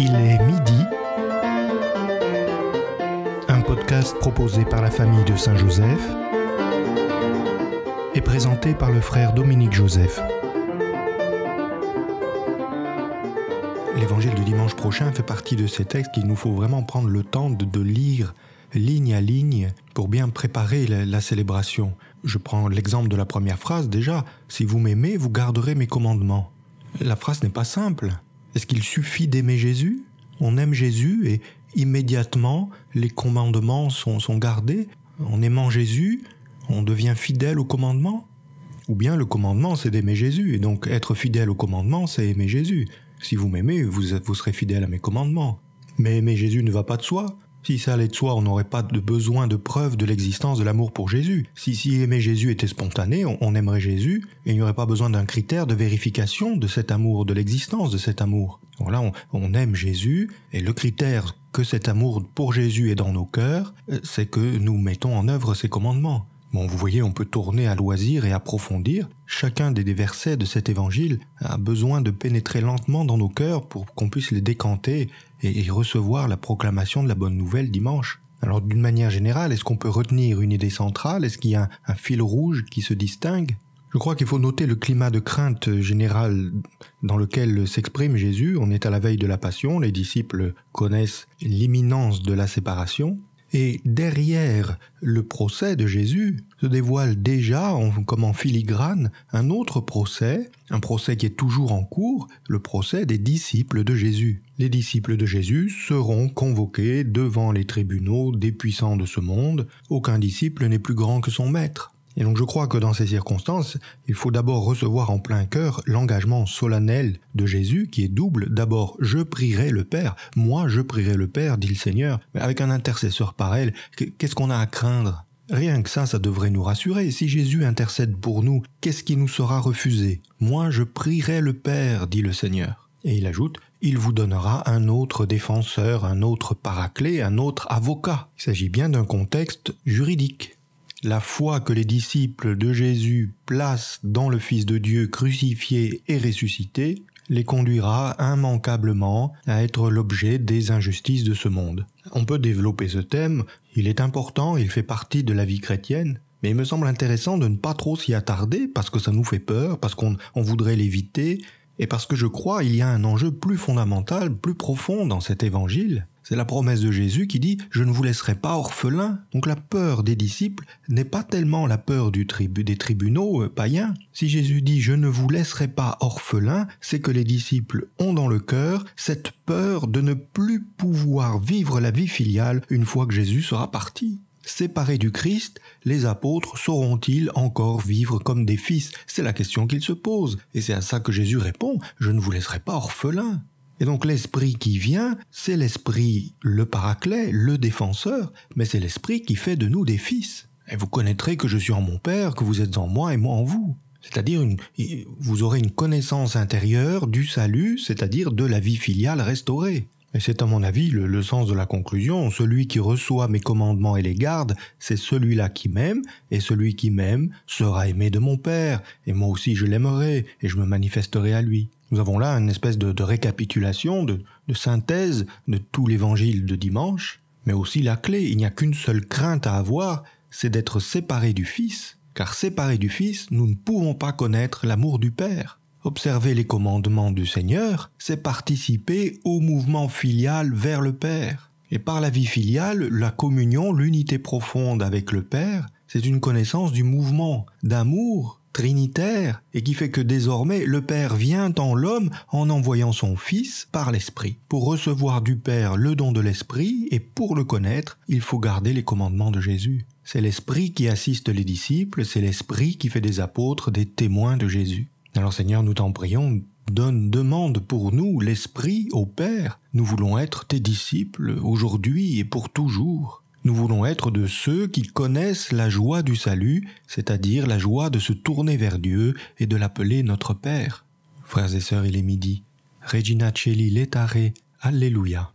Il est midi. Un podcast proposé par la famille de Saint-Joseph et présenté par le frère Dominique Joseph. L'évangile du dimanche prochain fait partie de ces textes qu'il nous faut vraiment prendre le temps de, lire ligne à ligne pour bien préparer la célébration. Je prends l'exemple de la première phrase déjà. Si vous m'aimez, vous garderez mes commandements. La phrase n'est pas simple. Est-ce qu'il suffit d'aimer Jésus On aime Jésus et immédiatement les commandements sont, gardés. En aimant Jésus, on devient fidèle au commandement. Ou bien le commandement, c'est d'aimer Jésus. Et donc être fidèle au commandement, c'est aimer Jésus. Si vous m'aimez, vous, vous serez fidèle à mes commandements. Mais aimer Jésus ne va pas de soi. Si ça allait de soi, on n'aurait pas de besoin de preuve de l'existence de l'amour pour Jésus. Si, si aimer Jésus était spontané, on, aimerait Jésus et il n'y aurait pas besoin d'un critère de vérification de cet amour, de l'existence de cet amour. Voilà, on, on aime Jésus et le critère que cet amour pour Jésus est dans nos cœurs, euh, c'est que nous mettons en œuvre ses commandements. Bon, vous voyez, on peut tourner à loisir et approfondir. Chacun des versets de cet évangile a besoin de pénétrer lentement dans nos cœurs pour qu'on puisse les décanter et, recevoir la proclamation de la bonne nouvelle dimanche. Alors d'une manière générale, est-ce qu'on peut retenir une idée centrale Est-ce qu'il y a un fil rouge qui se distingue je crois qu'il faut noter le climat de crainte générale dans lequel s'exprime Jésus. On est à la veille de la Passion, les disciples connaissent l'imminence de la séparation, et derrière le procès de Jésus se dévoile déjà, comme en filigrane, un autre procès, un procès qui est toujours en cours, le procès des disciples de Jésus. Les disciples de Jésus seront convoqués devant les tribunaux des puissants de ce monde. Aucun disciple n'est plus grand que son maître. Et donc je crois que dans ces circonstances, il faut d'abord recevoir en plein cœur l'engagement solennel de Jésus qui est double. D'abord, je prierai le Père, moi je prierai le Père, dit le Seigneur, mais avec un intercesseur par elle. qu'est-ce qu'on a à craindre Rien que ça, ça devrait nous rassurer. Si Jésus intercède pour nous, qu'est-ce qui nous sera refusé Moi je prierai le Père, dit le Seigneur. Et il ajoute, il vous donnera un autre défenseur, un autre paraclet, un autre avocat. Il s'agit bien d'un contexte juridique. La foi que les disciples de Jésus placent dans le Fils de Dieu crucifié et ressuscité les conduira immanquablement à être l'objet des injustices de ce monde. On peut développer ce thème, il est important, il fait partie de la vie chrétienne, mais il me semble intéressant de ne pas trop s'y attarder parce que ça nous fait peur, parce qu'on voudrait l'éviter, et parce que je crois qu'il y a un enjeu plus fondamental, plus profond dans cet évangile, c'est la promesse de Jésus qui dit ⁇ Je ne vous laisserai pas orphelin ⁇ Donc la peur des disciples n'est pas tellement la peur du des tribunaux euh, païens. Si Jésus dit ⁇ Je ne vous laisserai pas orphelin ⁇ c'est que les disciples ont dans le cœur cette peur de ne plus pouvoir vivre la vie filiale une fois que Jésus sera parti. Séparés du Christ, les apôtres sauront-ils encore vivre comme des fils C'est la question qu'ils se posent, et c'est à ça que Jésus répond ⁇ Je ne vous laisserai pas orphelin ⁇ et donc l'esprit qui vient, c'est l'esprit, le paraclet, le défenseur, mais c'est l'esprit qui fait de nous des fils. Et vous connaîtrez que je suis en mon Père, que vous êtes en moi et moi en vous. C'est-à-dire, vous aurez une connaissance intérieure du salut, c'est-à-dire de la vie filiale restaurée. Et c'est à mon avis le, sens de la conclusion, celui qui reçoit mes commandements et les garde, c'est celui-là qui m'aime, et celui qui m'aime sera aimé de mon Père, et moi aussi je l'aimerai, et je me manifesterai à lui. Nous avons là une espèce de, récapitulation, de, synthèse de tout l'évangile de dimanche, mais aussi la clé, il n'y a qu'une seule crainte à avoir, c'est d'être séparé du Fils, car séparé du Fils, nous ne pouvons pas connaître l'amour du Père. Observer les commandements du Seigneur, c'est participer au mouvement filial vers le Père. Et par la vie filiale, la communion, l'unité profonde avec le Père, c'est une connaissance du mouvement d'amour trinitaire et qui fait que désormais le Père vient en l'homme en envoyant son Fils par l'Esprit. Pour recevoir du Père le don de l'Esprit et pour le connaître, il faut garder les commandements de Jésus. C'est l'Esprit qui assiste les disciples, c'est l'Esprit qui fait des apôtres des témoins de Jésus. Alors Seigneur, nous t'en prions, donne, demande pour nous l'Esprit au Père. Nous voulons être tes disciples aujourd'hui et pour toujours. Nous voulons être de ceux qui connaissent la joie du salut, c'est-à-dire la joie de se tourner vers Dieu et de l'appeler notre Père. Frères et sœurs, il est midi. Regina Celi Letare, Alléluia.